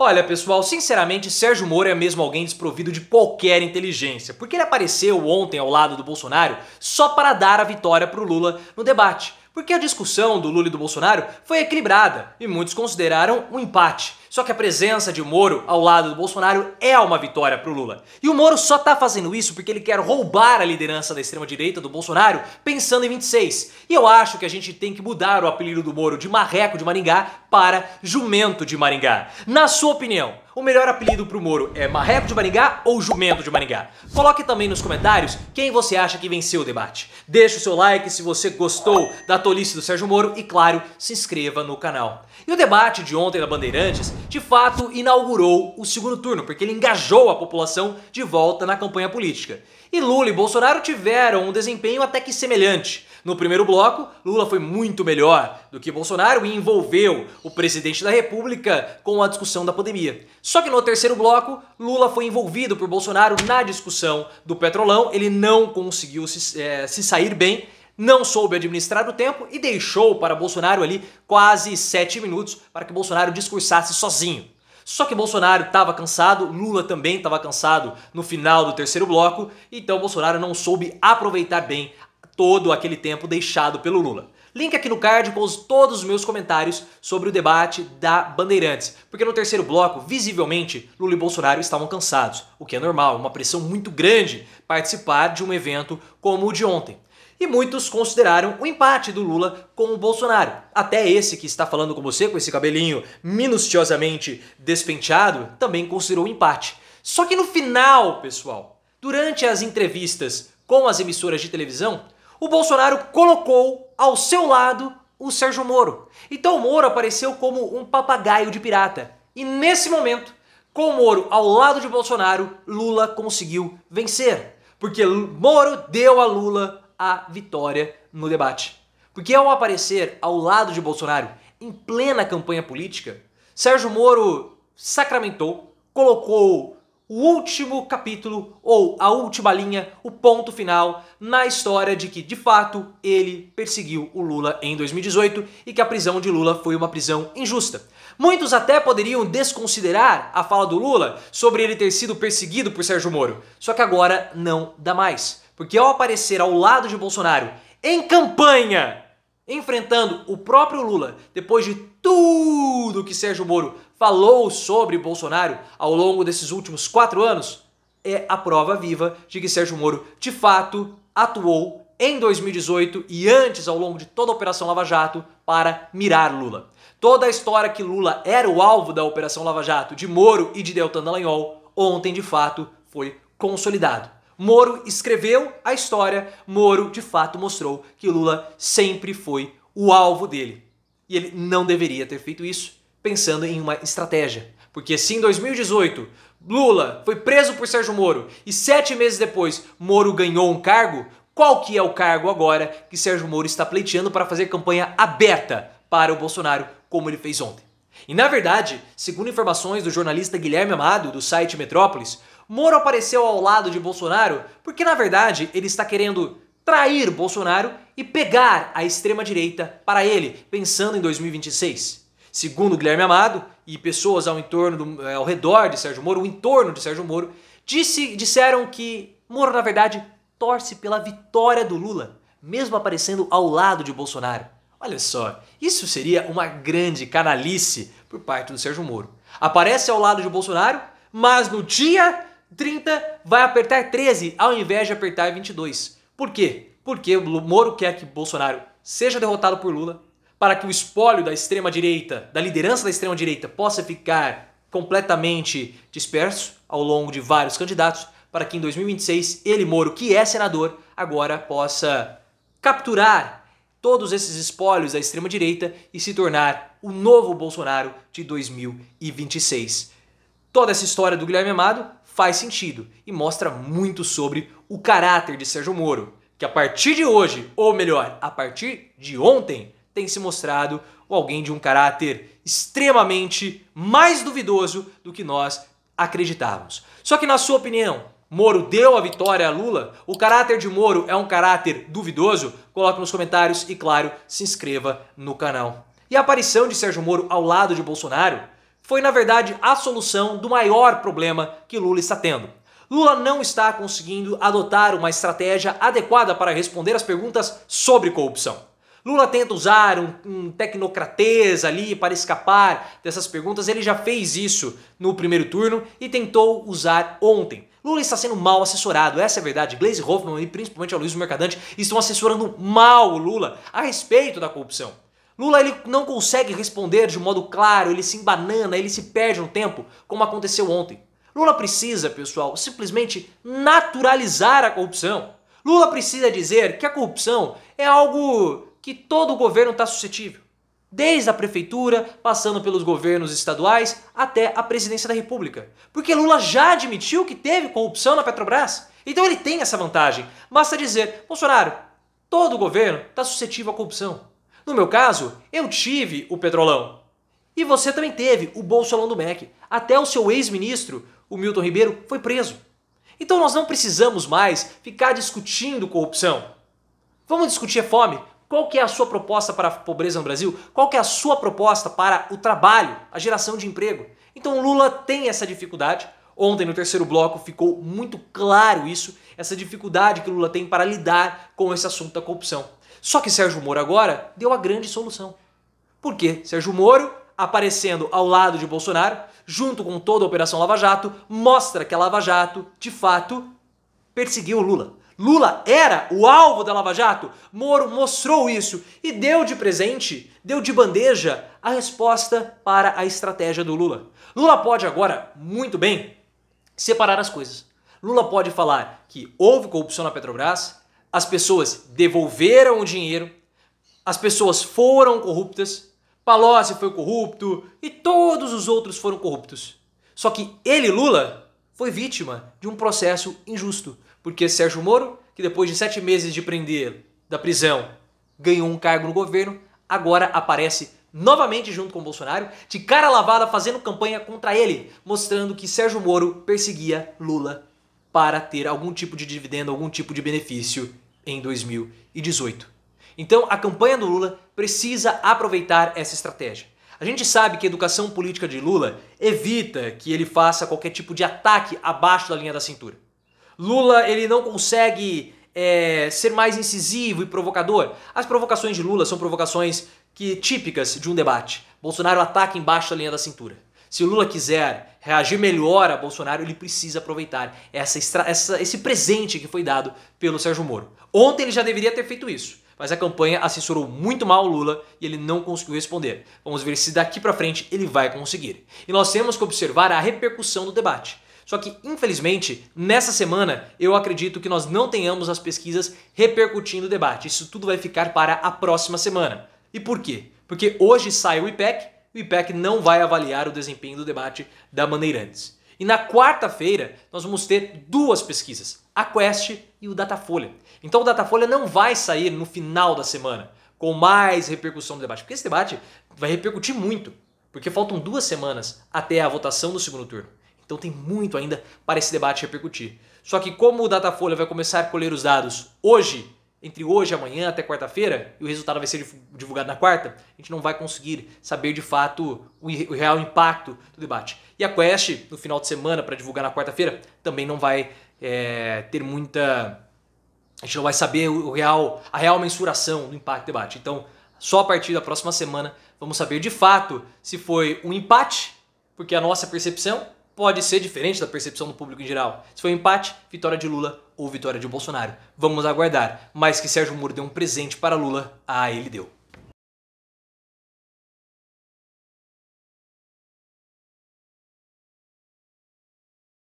Olha, pessoal, sinceramente, Sérgio Moro é mesmo alguém desprovido de qualquer inteligência, porque ele apareceu ontem ao lado do Bolsonaro só para dar a vitória para o Lula no debate. Porque a discussão do Lula e do Bolsonaro foi equilibrada e muitos consideraram um empate. Só que a presença de Moro ao lado do Bolsonaro é uma vitória para o Lula. E o Moro só tá fazendo isso porque ele quer roubar a liderança da extrema-direita do Bolsonaro pensando em 26. E eu acho que a gente tem que mudar o apelido do Moro de Marreco de Maringá para Jumento de Maringá. Na sua opinião, o melhor apelido pro Moro é Marreco de Maringá ou Jumento de Maringá? Coloque também nos comentários quem você acha que venceu o debate. Deixe o seu like se você gostou da tolice do Sérgio Moro e, claro, se inscreva no canal. E o debate de ontem da Bandeirantes, de fato, inaugurou o segundo turno, porque ele engajou a população de volta na campanha política. E Lula e Bolsonaro tiveram um desempenho até que semelhante. No primeiro bloco, Lula foi muito melhor do que Bolsonaro e envolveu o presidente da República com a discussão da pandemia. Só que no terceiro bloco, Lula foi envolvido por Bolsonaro na discussão do Petrolão, ele não conseguiu se, é, se sair bem não soube administrar o tempo e deixou para Bolsonaro ali quase sete minutos para que Bolsonaro discursasse sozinho. Só que Bolsonaro estava cansado, Lula também estava cansado no final do terceiro bloco, então Bolsonaro não soube aproveitar bem todo aquele tempo deixado pelo Lula. Link aqui no card com os, todos os meus comentários sobre o debate da Bandeirantes, porque no terceiro bloco, visivelmente, Lula e Bolsonaro estavam cansados, o que é normal, uma pressão muito grande participar de um evento como o de ontem. E muitos consideraram o empate do Lula com o Bolsonaro. Até esse que está falando com você, com esse cabelinho minuciosamente despenteado, também considerou o empate. Só que no final, pessoal, durante as entrevistas com as emissoras de televisão, o Bolsonaro colocou ao seu lado o Sérgio Moro. Então o Moro apareceu como um papagaio de pirata. E nesse momento, com o Moro ao lado de Bolsonaro, Lula conseguiu vencer. Porque Moro deu a Lula a vitória no debate. Porque ao aparecer ao lado de Bolsonaro em plena campanha política, Sérgio Moro sacramentou, colocou o último capítulo ou a última linha, o ponto final na história de que, de fato, ele perseguiu o Lula em 2018 e que a prisão de Lula foi uma prisão injusta. Muitos até poderiam desconsiderar a fala do Lula sobre ele ter sido perseguido por Sérgio Moro, só que agora não dá mais, porque ao aparecer ao lado de Bolsonaro em campanha, enfrentando o próprio Lula, depois de tudo que Sérgio Moro falou sobre Bolsonaro ao longo desses últimos quatro anos é a prova viva de que Sérgio Moro, de fato, atuou em 2018 e antes ao longo de toda a Operação Lava Jato para mirar Lula. Toda a história que Lula era o alvo da Operação Lava Jato de Moro e de Deltan Dallagnol, ontem de fato foi consolidado. Moro escreveu a história, Moro de fato mostrou que Lula sempre foi o alvo dele. E ele não deveria ter feito isso, pensando em uma estratégia. Porque se em 2018 Lula foi preso por Sérgio Moro e sete meses depois Moro ganhou um cargo, qual que é o cargo agora que Sérgio Moro está pleiteando para fazer campanha aberta para o Bolsonaro, como ele fez ontem? E na verdade, segundo informações do jornalista Guilherme Amado, do site Metrópolis, Moro apareceu ao lado de Bolsonaro porque na verdade ele está querendo trair Bolsonaro e pegar a extrema-direita para ele, pensando em 2026. Segundo Guilherme Amado e pessoas ao, entorno do, eh, ao redor de Sérgio Moro, o entorno de Sérgio Moro, disse, disseram que Moro, na verdade, torce pela vitória do Lula, mesmo aparecendo ao lado de Bolsonaro. Olha só, isso seria uma grande canalice por parte do Sérgio Moro. Aparece ao lado de Bolsonaro, mas no dia 30 vai apertar 13 ao invés de apertar 22. Por quê? Porque o Moro quer que Bolsonaro seja derrotado por Lula para que o espólio da extrema-direita, da liderança da extrema-direita, possa ficar completamente disperso ao longo de vários candidatos, para que em 2026 ele, Moro, que é senador, agora possa capturar todos esses espólios da extrema-direita e se tornar o novo Bolsonaro de 2026. Toda essa história do Guilherme Amado faz sentido e mostra muito sobre o caráter de Sérgio Moro, que a partir de hoje, ou melhor, a partir de ontem, tem se mostrado alguém de um caráter extremamente mais duvidoso do que nós acreditávamos. Só que, na sua opinião, Moro deu a vitória a Lula? O caráter de Moro é um caráter duvidoso? Coloque nos comentários e, claro, se inscreva no canal. E a aparição de Sérgio Moro ao lado de Bolsonaro foi, na verdade, a solução do maior problema que Lula está tendo. Lula não está conseguindo adotar uma estratégia adequada para responder as perguntas sobre corrupção. Lula tenta usar um, um ali para escapar dessas perguntas. Ele já fez isso no primeiro turno e tentou usar ontem. Lula está sendo mal assessorado, essa é a verdade. Glaze Hoffman e principalmente a Luiz Mercadante estão assessorando mal o Lula a respeito da corrupção. Lula ele não consegue responder de modo claro, ele se embanana, ele se perde no tempo, como aconteceu ontem. Lula precisa, pessoal, simplesmente naturalizar a corrupção. Lula precisa dizer que a corrupção é algo que todo governo está suscetível, desde a prefeitura, passando pelos governos estaduais até a presidência da República. Porque Lula já admitiu que teve corrupção na Petrobras, então ele tem essa vantagem. Basta dizer, Bolsonaro, todo governo está suscetível à corrupção. No meu caso, eu tive o Petrolão. E você também teve o Bolsonaro do MEC. Até o seu ex-ministro, o Milton Ribeiro, foi preso. Então nós não precisamos mais ficar discutindo corrupção. Vamos discutir a fome? Qual que é a sua proposta para a pobreza no Brasil? Qual que é a sua proposta para o trabalho, a geração de emprego? Então Lula tem essa dificuldade. Ontem no terceiro bloco ficou muito claro isso, essa dificuldade que Lula tem para lidar com esse assunto da corrupção. Só que Sérgio Moro agora deu a grande solução. Por quê? Sérgio Moro aparecendo ao lado de Bolsonaro, junto com toda a Operação Lava Jato, mostra que a Lava Jato, de fato, perseguiu Lula. Lula era o alvo da Lava Jato? Moro mostrou isso e deu de presente, deu de bandeja a resposta para a estratégia do Lula. Lula pode agora, muito bem, separar as coisas. Lula pode falar que houve corrupção na Petrobras, as pessoas devolveram o dinheiro, as pessoas foram corruptas, Palocci foi corrupto e todos os outros foram corruptos. Só que ele, Lula, foi vítima de um processo injusto porque Sérgio Moro, que depois de sete meses de prender da prisão, ganhou um cargo no governo, agora aparece novamente junto com Bolsonaro, de cara lavada fazendo campanha contra ele, mostrando que Sérgio Moro perseguia Lula para ter algum tipo de dividendo, algum tipo de benefício em 2018. Então a campanha do Lula precisa aproveitar essa estratégia. A gente sabe que a educação política de Lula evita que ele faça qualquer tipo de ataque abaixo da linha da cintura. Lula ele não consegue é, ser mais incisivo e provocador. As provocações de Lula são provocações que típicas de um debate. Bolsonaro ataca embaixo da linha da cintura. Se Lula quiser reagir melhor a Bolsonaro, ele precisa aproveitar essa, essa, esse presente que foi dado pelo Sérgio Moro. Ontem ele já deveria ter feito isso, mas a campanha assessorou muito mal o Lula e ele não conseguiu responder. Vamos ver se daqui para frente ele vai conseguir. E nós temos que observar a repercussão do debate. Só que, infelizmente, nessa semana eu acredito que nós não tenhamos as pesquisas repercutindo o debate. Isso tudo vai ficar para a próxima semana. E por quê? Porque hoje sai o IPEC e o IPEC não vai avaliar o desempenho do debate da Maneirantes. E na quarta-feira nós vamos ter duas pesquisas, a Quest e o Datafolha. Então o Datafolha não vai sair no final da semana com mais repercussão do debate, porque esse debate vai repercutir muito, porque faltam duas semanas até a votação do segundo turno. Então tem muito ainda para esse debate repercutir. Só que como o Datafolha vai começar a colher os dados hoje, entre hoje e amanhã até quarta-feira, e o resultado vai ser divulgado na quarta, a gente não vai conseguir saber de fato o real impacto do debate. E a Quest, no final de semana, para divulgar na quarta-feira, também não vai é, ter muita. A gente não vai saber o real, a real mensuração do impacto do debate. Então, só a partir da próxima semana vamos saber de fato se foi um empate, porque é a nossa percepção pode ser diferente da percepção do público em geral. Se foi um empate, vitória de Lula ou vitória de Bolsonaro. Vamos aguardar. Mas que Sérgio Moro deu um presente para Lula, ah, ele deu.